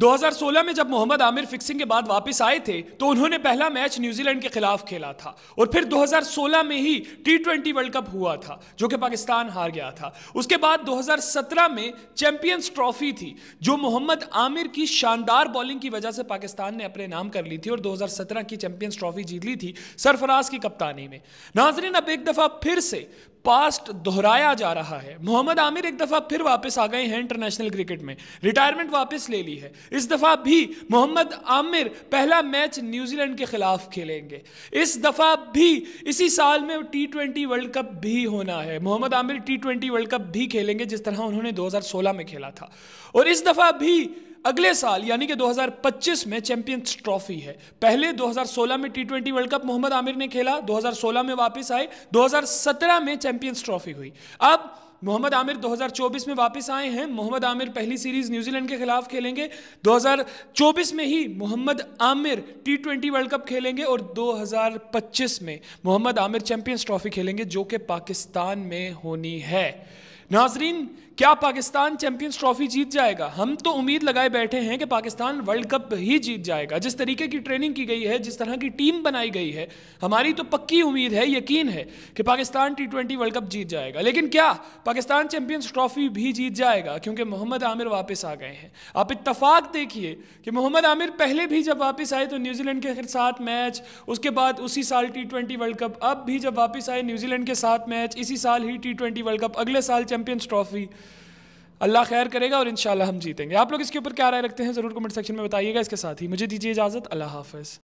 2016 में जब मोहम्मद आमिर फिक्सिंग के बाद वापस आए थे तो उन्होंने पहला मैच न्यूजीलैंड के खिलाफ खेला था और फिर 2016 में ही टी वर्ल्ड कप हुआ था जो कि पाकिस्तान हार गया था उसके बाद 2017 में चैंपियंस ट्रॉफी थी जो मोहम्मद आमिर की शानदार बॉलिंग की वजह से पाकिस्तान ने अपने नाम कर ली थी और दो की चैंपियंस ट्रॉफी जीत ली थी सरफराज की कप्तानी में नाजरीन अब एक दफा फिर से पास्ट दोहराया जा रहा है मोहम्मद आमिर एक दफ़ा फिर वापस आ गए हैं इंटरनेशनल क्रिकेट में रिटायरमेंट वापस ले ली है इस दफ़ा भी मोहम्मद आमिर पहला मैच न्यूजीलैंड के खिलाफ खेलेंगे इस दफ़ा भी इसी साल में टी ट्वेंटी वर्ल्ड कप भी होना है Mohammad Amir T twenty world cup भी खेलेंगे जिस तरह उन्होंने दो में खेला था और इस दफ़ा भी अगले साल यानी कि 2025 में चैंपियंस ट्रॉफी है पहले 2016 में T twenty world cup Mohammad Amir ने खेला 2016 में वापस आए 2017 में चैंपियंस ट्रॉफी हुई अब मोहम्मद आमिर 2024 में वापस आए हैं मोहम्मद आमिर पहली सीरीज न्यूजीलैंड के खिलाफ खेलेंगे 2024 में ही Mohammad Amir T twenty world cup खेलेंगे और 2025 में मोहम्मद आमिर चैंपियंस ट्रॉफी खेलेंगे जो कि पाकिस्तान में होनी है नाजरीन क्या पाकिस्तान चैंपियंस ट्रॉफी जीत जाएगा हम तो उम्मीद लगाए बैठे हैं कि पाकिस्तान वर्ल्ड कप ही जीत जाएगा जिस तरीके की ट्रेनिंग की गई है जिस तरह की टीम बनाई गई है हमारी तो पक्की उम्मीद है यकीन है कि Pakistan T twenty world cup जीत जाएगा लेकिन क्या पाकिस्तान चैंपियंस ट्रॉफी भी जीत जाएगा क्योंकि मोहम्मद आमिर वापस आ गए हैं आप इतफाक देखिए कि मोहम्मद आमिर पहले भी जब वापस आए तो न्यूजीलैंड के साथ मैच उसके बाद उसी साल टी वर्ल्ड कप अब भी जब वापस आए न्यूजीलैंड के साथ मैच इसी साल ही टी वर्ल्ड कप अगले साल चैंपियंस ट्रॉफी अल्लाह खैर करेगा और इन हम जीतेंगे आप लोग इसके ऊपर क्या राय रखते हैं ज़रूर कमेंट सेक्शन में बताइएगा इसके साथ ही मुझे दीजिए इजाज़त अल्लाह हाफ़